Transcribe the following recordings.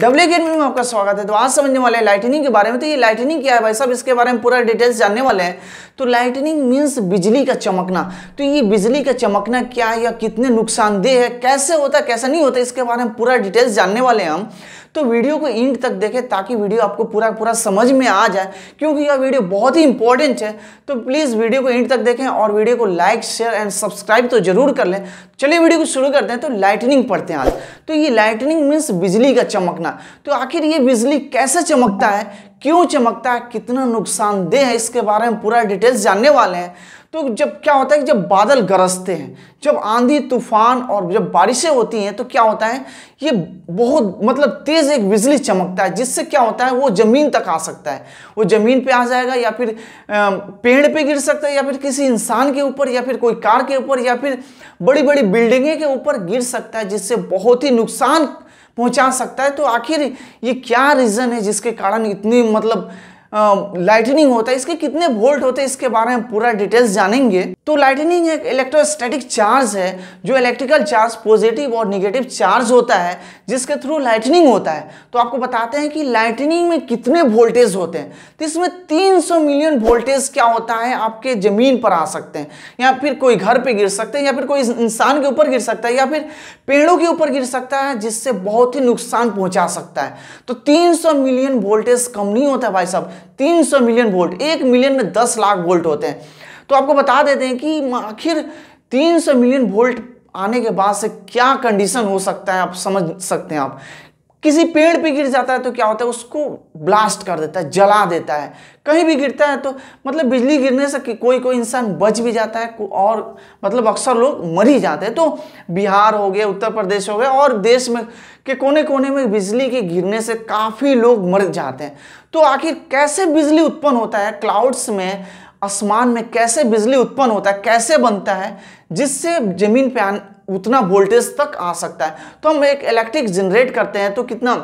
W gate में आपका स्वागत है तो आज समझने वाले हैं लाइटनिंग के बारे में तो ये लाइटनिंग क्या है भाई साहब इसके बारे में पूरा डिटेल्स जानने वाले हैं तो लाइटनिंग मीन्स बिजली का चमकना तो ये बिजली का चमकना क्या है या कितने नुकसानदेह है कैसे होता है कैसा नहीं होता इसके बारे में पूरा डिटेल्स जानने वाले हैं हम तो वीडियो को इंड तक देखें ताकि वीडियो आपको पूरा पूरा समझ में आ जाए क्योंकि यह वीडियो बहुत ही इंपॉर्टेंट है तो प्लीज़ वीडियो को इंड तक देखें और वीडियो को लाइक शेयर एंड सब्सक्राइब तो जरूर कर लें चलिए वीडियो को शुरू करते हैं तो लाइटनिंग पढ़ते हैं आज तो ये लाइटनिंग मीन्स बिजली का चमकना तो आखिर ये बिजली कैसे चमकता है क्यों चमकता है कितना नुकसानदेह है इसके बारे में पूरा डिटेल्स जानने वाले हैं तो जब क्या होता है कि जब बादल गरजते हैं जब आंधी तूफान और जब बारिशें होती हैं तो क्या होता है ये बहुत मतलब तेज़ एक बिजली चमकता है जिससे क्या होता है वो ज़मीन तक आ सकता है वो ज़मीन पे आ जाएगा या फिर पेड़ पे गिर सकता है या फिर किसी इंसान के ऊपर या फिर कोई कार के ऊपर या फिर बड़ी बड़ी बिल्डिंगे के ऊपर गिर सकता है जिससे बहुत ही नुकसान पहुंचा सकता है तो आखिर ये क्या रीज़न है जिसके कारण इतनी मतलब लाइटनिंग होता है इसके कितने वोल्ट होते हैं इसके बारे में पूरा डिटेल्स जानेंगे तो लाइटनिंग एक इलेक्ट्रोस्टैटिक चार्ज है जो इलेक्ट्रिकल चार्ज पॉजिटिव और निगेटिव चार्ज होता है जिसके थ्रू लाइटनिंग होता है तो आपको बताते हैं कि लाइटनिंग में कितने वोल्टेज होते हैं तो इसमें तीन मिलियन वोल्टेज क्या होता है आपके ज़मीन पर आ सकते हैं या फिर कोई घर पर गिर सकते हैं या फिर कोई इंसान के ऊपर गिर सकता है या फिर पेड़ों के ऊपर गिर सकता है जिससे बहुत ही नुकसान पहुंचा सकता है तो 300 मिलियन वोल्टेज कम नहीं होता भाई साहब 300 मिलियन वोल्ट एक मिलियन में 10 लाख वोल्ट होते हैं तो आपको बता देते हैं कि आखिर 300 मिलियन वोल्ट आने के बाद से क्या कंडीशन हो सकता है आप समझ सकते हैं आप किसी पेड़ पे गिर जाता है तो क्या होता है उसको ब्लास्ट कर देता है जला देता है कहीं भी गिरता है तो मतलब बिजली गिरने से कोई कोई इंसान बच भी जाता है और मतलब अक्सर लोग मर ही जाते हैं तो बिहार हो गया उत्तर प्रदेश हो गया और देश में के कोने कोने में बिजली के गिरने से काफ़ी लोग मर जाते हैं तो आखिर कैसे बिजली उत्पन्न होता है क्लाउड्स में आसमान में कैसे बिजली उत्पन्न होता है कैसे बनता है जिससे जमीन पे उतना वोल्टेज तक आ सकता है तो हम एक इलेक्ट्रिक जनरेट करते हैं तो कितना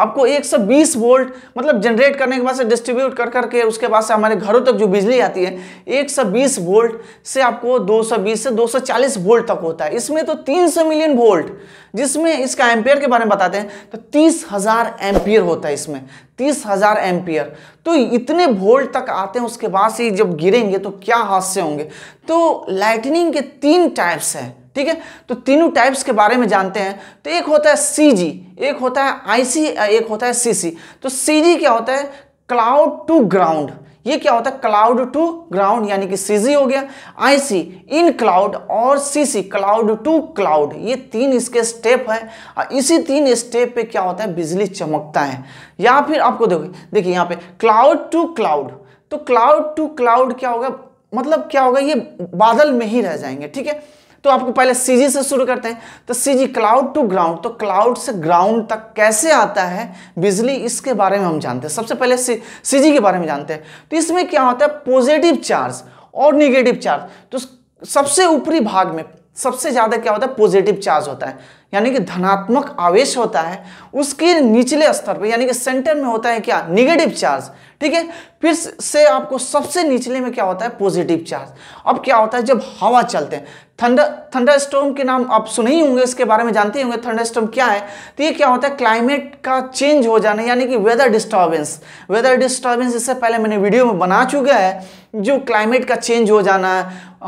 आपको 120 वोल्ट मतलब जनरेट करने के बाद से डिस्ट्रीब्यूट कर करके उसके बाद से हमारे घरों तक जो बिजली आती है 120 वोल्ट से आपको 220 से 240 वोल्ट तक होता है इसमें तो 300 मिलियन वोल्ट जिसमें इसका एम्पियर के बारे में बताते हैं तो तीस हजार एम्पियर होता है इसमें तीस हजार एम्पियर तो इतने वोल्ट तक आते हैं उसके बाद से जब गिरेंगे तो क्या हादसे होंगे तो लाइटनिंग के तीन टाइप्स हैं ठीक है तो तीनों टाइप्स के बारे में जानते हैं तो एक होता है सी जी एक होता है आई सी एक होता है सी सी तो सी जी क्या होता है क्लाउड टू ग्राउंड ये क्या होता है क्लाउड टू ग्राउंड यानी कि सीजी हो गया आईसी इन क्लाउड और सीसी क्लाउड टू क्लाउड ये तीन इसके स्टेप है और इसी तीन स्टेप पे क्या होता है बिजली चमकता है या फिर आपको देखो देखिए यहाँ पे क्लाउड टू क्लाउड तो क्लाउड टू क्लाउड क्या होगा मतलब क्या होगा ये बादल में ही रह जाएंगे ठीक है तो आपको पहले सीजी से शुरू करते हैं तो सीजी क्लाउड टू ग्राउंड तो क्लाउड से ग्राउंड तक कैसे आता है बिजली इसके बारे में हम जानते हैं सबसे पहले सीजी के बारे में जानते हैं तो इसमें क्या होता है पॉजिटिव चार्ज और निगेटिव चार्ज तो सबसे ऊपरी भाग में सबसे ज़्यादा क्या होता है पॉजिटिव चार्ज होता है यानी कि धनात्मक आवेश होता है उसके निचले स्तर पर यानी कि सेंटर में होता है क्या निगेटिव चार्ज ठीक है फिर से आपको सबसे निचले में क्या होता है पॉजिटिव चार्ज अब क्या होता है जब हवा चलते हैं थंडर स्टोम के नाम आप सुने ही होंगे इसके बारे में जानते ही होंगे थंडर स्टोम क्या है तो ये क्या होता है क्लाइमेट का चेंज हो जाना यानी कि वेदर डिस्टर्बेंस वेदर डिस्टर्बेंस इससे पहले मैंने वीडियो में बना चुका है जो क्लाइमेट का चेंज हो जाना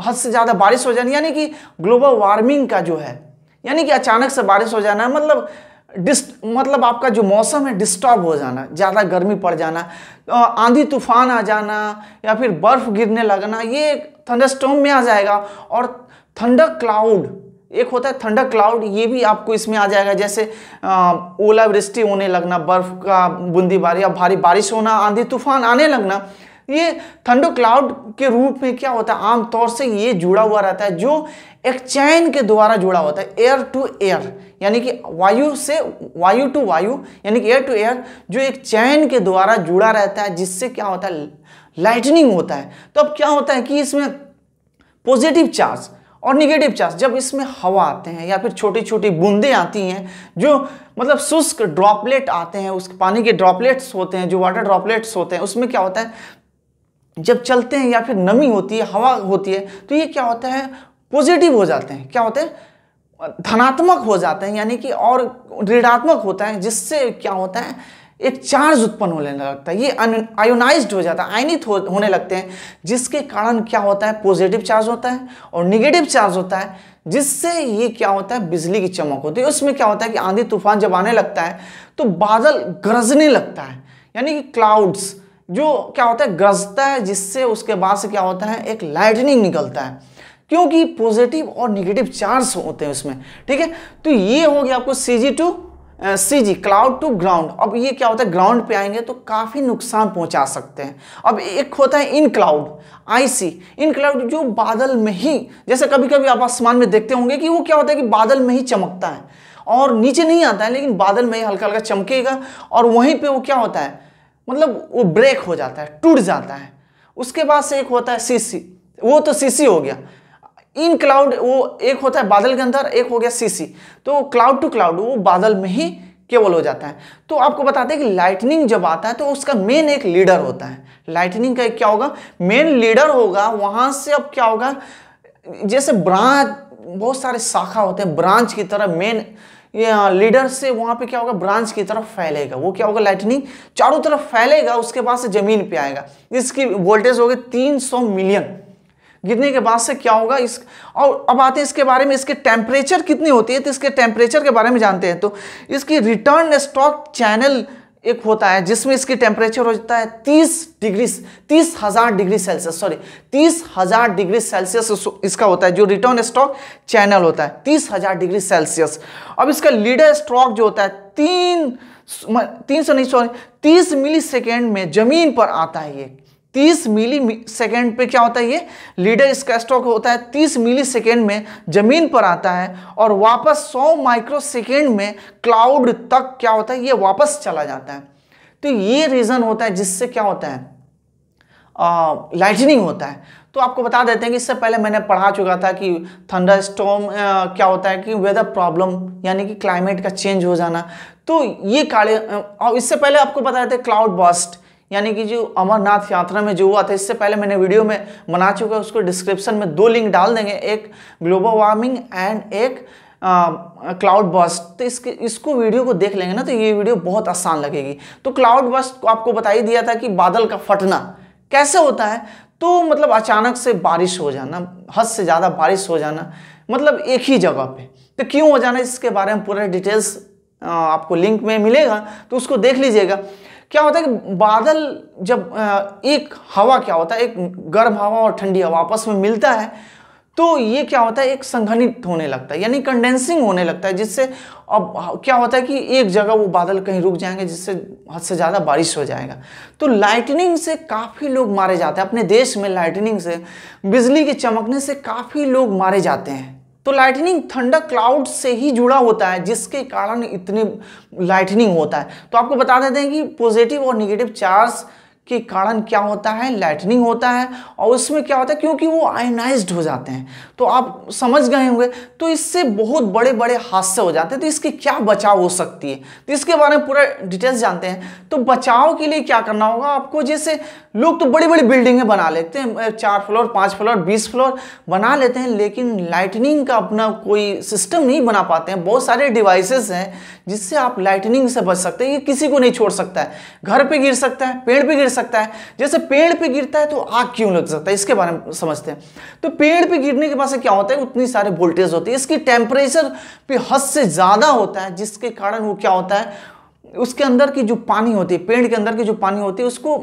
हद से ज़्यादा बारिश हो जाना यानी कि ग्लोबल वार्मिंग का जो है यानी कि अचानक से बारिश हो जाना मतलब डिस्ट मतलब आपका जो मौसम है डिस्टर्ब हो जाना ज़्यादा गर्मी पड़ जाना आंधी तूफान आ जाना या फिर बर्फ़ गिरने लगना ये थंडरस्टॉम में आ जाएगा और थंडर क्लाउड एक होता है थंडर क्लाउड ये भी आपको इसमें आ जाएगा जैसे ओलावृष्टि होने लगना बर्फ़ का बूंदी बारी या भारी बारिश होना आंधी तूफान आने लगना ये थंडो क्लाउड के रूप में क्या होता है आमतौर से ये जुड़ा हुआ रहता है जो एक चैन के द्वारा जुड़ा होता है एयर टू एयर यानी कि वायु से वायु टू वायु यानी कि एयर टू एयर जो एक चैन के द्वारा जुड़ा रहता है जिससे क्या होता है लाइटनिंग होता है तो अब क्या होता है कि इसमें पॉजिटिव चार्ज और निगेटिव चार्ज जब इसमें हवा आते हैं या फिर छोटी छोटी बूंदें आती हैं जो मतलब शुष्क ड्रॉपलेट आते हैं उस पानी के ड्रॉपलेट्स होते हैं जो वाटर ड्रॉपलेट्स होते हैं उसमें क्या होता है जब चलते हैं या फिर नमी होती है हवा होती है तो ये क्या होता है पॉजिटिव हो जाते हैं क्या होते हैं धनात्मक हो जाते हैं यानी कि और ऋणात्मक होता है जिससे क्या होता है एक चार्ज उत्पन्न होने लगता है ये आयोनाइज हो जाता है आयनित हो, होने लगते हैं जिसके कारण क्या होता है पॉजिटिव चार्ज होता है और निगेटिव चार्ज होता है जिससे ये क्या होता है बिजली की चमक होती है उसमें क्या होता है कि आंधी तूफान जब आने लगता है तो बादल गरजने लगता है यानी कि क्लाउड्स जो क्या होता है गजता है जिससे उसके बाद से क्या होता है एक लाइटनिंग निकलता है क्योंकि पॉजिटिव और निगेटिव चार्ज होते हैं उसमें ठीक है तो ये हो गया आपको C G to C G cloud to ground अब ये क्या होता है ग्राउंड पे आएंगे तो काफ़ी नुकसान पहुंचा सकते हैं अब एक होता है in cloud IC in cloud जो बादल में ही जैसे कभी कभी आप आसमान में देखते होंगे कि वो क्या होता है कि बादल में ही चमकता है और नीचे नहीं आता है लेकिन बादल में ही हल्का हल्का चमकेगा और वहीं पर वो क्या होता है मतलब वो ब्रेक हो जाता है टूट जाता है उसके बाद से एक होता है सीसी वो तो सीसी हो गया इन क्लाउड वो एक होता है बादल के अंदर एक हो गया सीसी तो क्लाउड टू क्लाउड वो बादल में ही केवल हो जाता है तो आपको बताते हैं कि लाइटनिंग जब आता है तो उसका मेन एक लीडर होता है लाइटनिंग का क्या होगा मेन लीडर होगा वहां से अब क्या होगा जैसे ब्रांच बहुत सारे शाखा होते हैं ब्रांच की तरह मेन लीडर से वहाँ पे क्या होगा ब्रांच की तरफ फैलेगा वो क्या होगा लाइटनिंग चारों तरफ फैलेगा उसके बाद से जमीन पे आएगा इसकी वोल्टेज होगी तीन सौ मिलियन गिरने के बाद से क्या होगा इस और अब आते हैं इसके बारे में इसके टेम्परेचर कितनी होती है तो इसके टेम्परेचर के बारे में जानते हैं तो इसकी रिटर्न स्टॉक चैनल एक होता है जिसमें इसकी टेम्परेचर हो जाता है तीस डिग्री तीस हजार डिग्री सेल्सियस सॉरी तीस हजार डिग्री सेल्सियस इसका होता है जो रिटर्न स्टॉक चैनल होता है तीस हजार डिग्री सेल्सियस अब इसका लीडर स्टॉक जो होता है तीन तीन सौ नहीं सॉरी तीस मिली सेकेंड में जमीन पर आता है ये 30 मिली सेकेंड पे क्या होता है ये लीडर इसका स्टॉक होता है 30 मिली सेकेंड में जमीन पर आता है और वापस 100 माइक्रो सेकेंड में क्लाउड तक क्या होता है ये वापस चला जाता है तो ये रीज़न होता है जिससे क्या होता है लाइटनिंग होता है तो आपको बता देते हैं कि इससे पहले मैंने पढ़ा चुका था कि थंडर स्टॉम क्या होता है कि वेदर प्रॉब्लम यानी कि क्लाइमेट का चेंज हो जाना तो ये काले और इससे पहले आपको बता देते क्लाउड बस्ट यानी कि जो अमरनाथ यात्रा में जो हुआ था इससे पहले मैंने वीडियो में बना चुका है उसको डिस्क्रिप्शन में दो लिंक डाल देंगे एक ग्लोबल वार्मिंग एंड एक क्लाउड बस्ट तो इसके इसको वीडियो को देख लेंगे ना तो ये वीडियो बहुत आसान लगेगी तो क्लाउड बस्ट को आपको बता ही दिया था कि बादल का फटना कैसे होता है तो मतलब अचानक से बारिश हो जाना हद से ज़्यादा बारिश हो जाना मतलब एक ही जगह पे तो क्यों हो जाना इसके बारे में पूरा डिटेल्स आपको लिंक में मिलेगा तो उसको देख लीजिएगा क्या होता है कि बादल जब एक हवा क्या होता है एक गर्म हवा और ठंडी हवा आपस में मिलता है तो ये क्या होता है एक संघनित होने लगता है यानी कंडेंसिंग होने लगता है जिससे अब क्या होता है कि एक जगह वो बादल कहीं रुक जाएंगे जिससे हद से ज़्यादा बारिश हो जाएगा तो लाइटनिंग से काफ़ी लोग मारे जाते हैं अपने देश में लाइटनिंग से बिजली के चमकने से काफ़ी लोग मारे जाते हैं तो लाइटनिंग थंडर क्लाउड से ही जुड़ा होता है जिसके कारण इतने लाइटनिंग होता है तो आपको बता देते हैं कि पॉजिटिव और निगेटिव चार्ज के कारण क्या होता है लाइटनिंग होता है और उसमें क्या होता है क्योंकि वो आयनाइज हो जाते हैं तो आप समझ गए होंगे तो इससे बहुत बड़े बड़े हादसे हो जाते हैं तो इसके क्या बचाव हो सकती है तो इसके बारे में पूरा डिटेल्स जानते हैं तो बचाव के लिए क्या करना होगा आपको जैसे लोग तो बड़ी बड़ी बिल्डिंगें बना लेते हैं चार फ्लोर पाँच फ्लोर बीस फ्लोर बना लेते हैं लेकिन लाइटनिंग का अपना कोई सिस्टम नहीं बना पाते हैं बहुत सारे डिवाइसेस हैं जिससे आप लाइटनिंग से बच सकते हैं ये किसी को नहीं छोड़ सकता है घर पे गिर सकता है पेड़ पे गिर सकता है जैसे पेड़ पे गिरता है तो आग क्यों लग सकता है इसके बारे में समझते हैं तो पेड़ पे गिरने के पास से क्या होता है उतनी सारे वोल्टेज होती है इसकी टेम्परेचर पे हद से ज़्यादा होता है जिसके कारण वो क्या होता है उसके अंदर की जो पानी होती है पेड़ के अंदर की जो पानी होती है उसको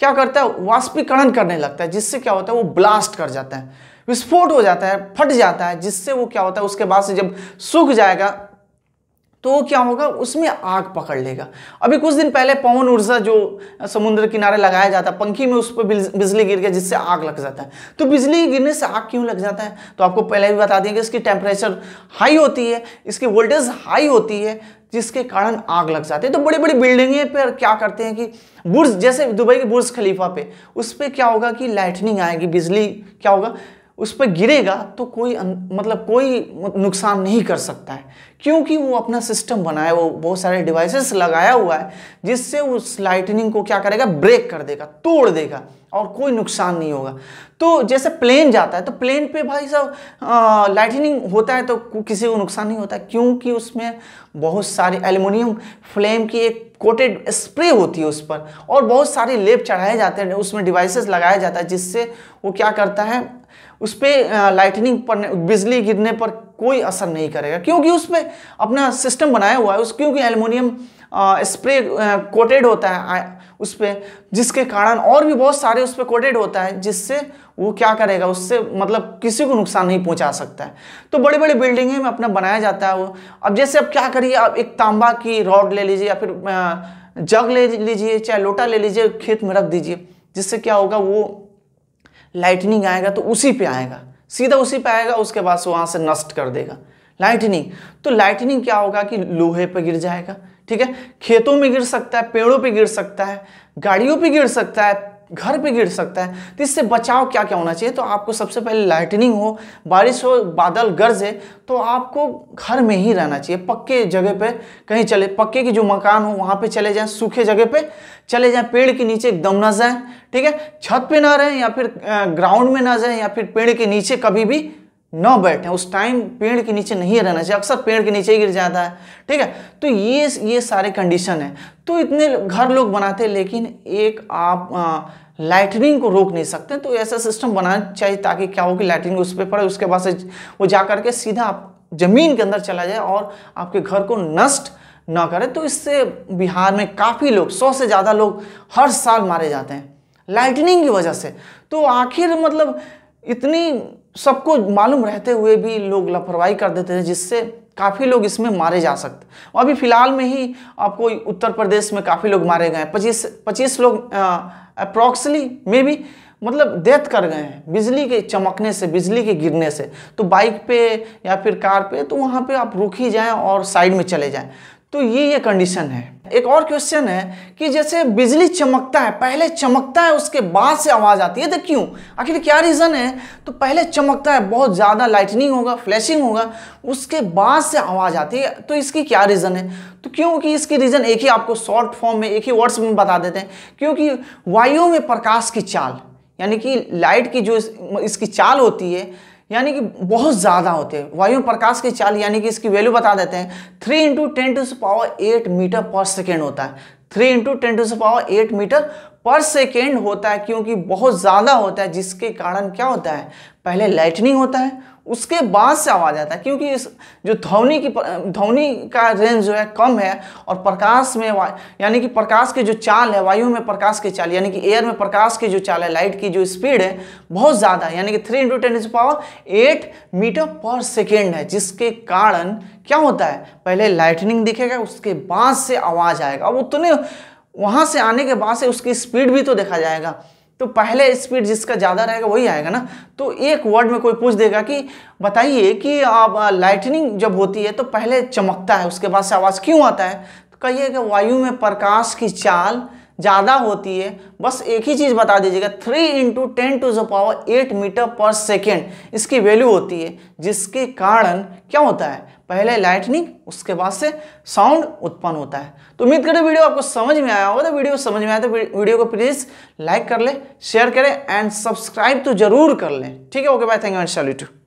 क्या करता है वाष्पीकरण करने लगता है जिससे क्या होता है वो ब्लास्ट कर जाता है विस्फोट हो जाता है फट जाता है जिससे वो क्या होता है उसके बाद से जब सूख जाएगा तो क्या होगा उसमें आग पकड़ लेगा अभी कुछ दिन पहले पवन ऊर्जा जो समुद्र किनारे लगाया जाता है पंखी में उस पर बिजली गिर गया जिससे आग लग जाता है तो बिजली गिरने से आग क्यों लग जाता है तो आपको पहले भी बता दें कि इसकी टेम्परेचर हाई होती है इसकी वोल्टेज हाई होती है जिसके कारण आग लग जाती है तो बड़ी बड़ी बिल्डिंगे पर क्या करते हैं कि बुर्ज जैसे दुबई के बुर्ज खलीफा पे उस पर क्या होगा कि लाइटनिंग आएगी बिजली क्या होगा उस पर गिरेगा तो कोई मतलब कोई नुकसान नहीं कर सकता है क्योंकि वो अपना सिस्टम बनाया वो बहुत सारे डिवाइसेस लगाया हुआ है जिससे उस लाइटनिंग को क्या करेगा ब्रेक कर देगा तोड़ देगा और कोई नुकसान नहीं होगा तो जैसे प्लेन जाता है तो प्लेन पे भाई साहब लाइटनिंग होता है तो किसी को नुकसान नहीं होता क्योंकि उसमें बहुत सारे एल्यूमिनियम फ्लेम की एक कोटेड स्प्रे होती है उस पर और बहुत सारे लेप चढ़ाए जाते हैं उसमें डिवाइसेस लगाया जाता है जिससे वो क्या करता है उस पर लाइटनिंग पड़ने बिजली गिरने पर कोई असर नहीं करेगा क्योंकि उस पर अपना सिस्टम बनाया हुआ है उस क्योंकि एलुमिनियम स्प्रे कोटेड होता है उस पर जिसके कारण और भी बहुत सारे उस पर कोटेड होता है जिससे वो क्या करेगा उससे मतलब किसी को नुकसान नहीं पहुंचा सकता है तो बड़ी बड़ी बिल्डिंगें में अपना बनाया जाता है वो अब जैसे अब क्या करिए आप एक तांबा की रॉड ले लीजिए या फिर जग ले लीजिए चाहे लोटा ले लीजिए खेत में रख दीजिए जिससे क्या होगा वो लाइटनिंग आएगा तो उसी पे आएगा सीधा उसी पे आएगा उसके बाद वहां से नष्ट कर देगा लाइटनिंग तो लाइटनिंग क्या होगा कि लोहे पे गिर जाएगा ठीक है खेतों में गिर सकता है पेड़ों पे गिर सकता है गाड़ियों पे गिर सकता है घर पे गिर सकता है तो इससे बचाव क्या क्या होना चाहिए तो आपको सबसे पहले लाइटनिंग हो बारिश हो बादल गरजे तो आपको घर में ही रहना चाहिए पक्के जगह पे कहीं चले पक्के की जो मकान हो वहाँ पे चले जाएं सूखे जगह पे चले जाएं पेड़ के नीचे एकदम ना जाएं ठीक है छत पे ना रहें या फिर ग्राउंड में ना जाएं या फिर पेड़ के नीचे कभी भी न बैठे उस टाइम पेड़ के नीचे नहीं रहना चाहिए अक्सर पेड़ के नीचे ही गिर जाता है ठीक है तो ये ये सारे कंडीशन है तो इतने घर लोग बनाते हैं लेकिन एक आप आ, लाइटनिंग को रोक नहीं सकते तो ऐसा सिस्टम बनाना चाहिए ताकि क्या हो कि लाइटनिंग उस पर पड़े उसके बाद से वो जा करके सीधा आप जमीन के अंदर चला जाए और आपके घर को नष्ट ना करे तो इससे बिहार में काफ़ी लोग सौ से ज़्यादा लोग हर साल मारे जाते हैं लाइटनिंग की वजह से तो आखिर मतलब इतनी सबको मालूम रहते हुए भी लोग लापरवाही कर देते थे जिससे काफ़ी लोग इसमें मारे जा सकते और अभी फ़िलहाल में ही आपको उत्तर प्रदेश में काफ़ी लोग मारे गए हैं पच्चीस पच्चीस लोग अप्रॉक्सली मे भी मतलब डेथ कर गए हैं बिजली के चमकने से बिजली के गिरने से तो बाइक पे या फिर कार पे तो वहाँ पे आप रुक ही जाएँ और साइड में चले जाएँ तो ये ये कंडीशन है एक और क्वेश्चन है कि जैसे बिजली चमकता है पहले चमकता है उसके बाद से आवाज़ आती है तो क्यों आखिर क्या रीज़न है तो पहले चमकता है बहुत ज़्यादा लाइटनिंग होगा फ्लैशिंग होगा उसके बाद से आवाज़ आती है तो इसकी क्या रीज़न है तो क्योंकि इसकी रीज़न एक ही आपको शॉर्ट फॉर्म में एक ही वर्ड्स में बता देते हैं क्योंकि वायु में प्रकाश की चाल यानी कि लाइट की जो इसकी चाल होती है यानी कि बहुत ज़्यादा होते हैं वायु प्रकाश की चाल यानी कि इसकी वैल्यू बता देते हैं three into ten to power eight metre per second होता है three into ten to power eight metre per second होता है क्योंकि बहुत ज़्यादा होता है जिसके कारण क्या होता है पहले लाइटनिंग होता है उसके बाद से आवाज़ आता है क्योंकि इस जो ध्वनि की ध्वनि का रेंज जो है कम है और प्रकाश में यानी कि प्रकाश के जो चाल है वायु में प्रकाश के चाल यानी कि एयर में प्रकाश की जो चाल है लाइट की जो स्पीड है बहुत ज़्यादा है यानी कि three into ten power eight metre per second है जिसके कारण क्या होता है पहले लाइटनिंग दिखेगा उसके बाद से आवाज़ आएगा अब उतने वहाँ से आने के बाद से उसकी स्पीड भी तो देखा जाएगा तो पहले स्पीड जिसका ज़्यादा रहेगा वही आएगा ना तो एक वर्ड में कोई पूछ देगा कि बताइए कि आप लाइटनिंग जब होती है तो पहले चमकता है उसके बाद से आवाज़ क्यों आता है तो कि वायु में प्रकाश की चाल ज़्यादा होती है बस एक ही चीज़ बता दीजिएगा थ्री इंटू टेन टू जो power eight metre per second इसकी वैल्यू होती है जिसके कारण क्या होता है पहले लाइटनिंग उसके बाद से साउंड उत्पन्न होता है तो उम्मीद करें वीडियो आपको समझ में आया होगा तो वीडियो समझ में आया तो वीडियो को प्लीज़ लाइक कर ले शेयर करें एंड सब्सक्राइब तो जरूर कर लें ठीक है okay bye thank you and to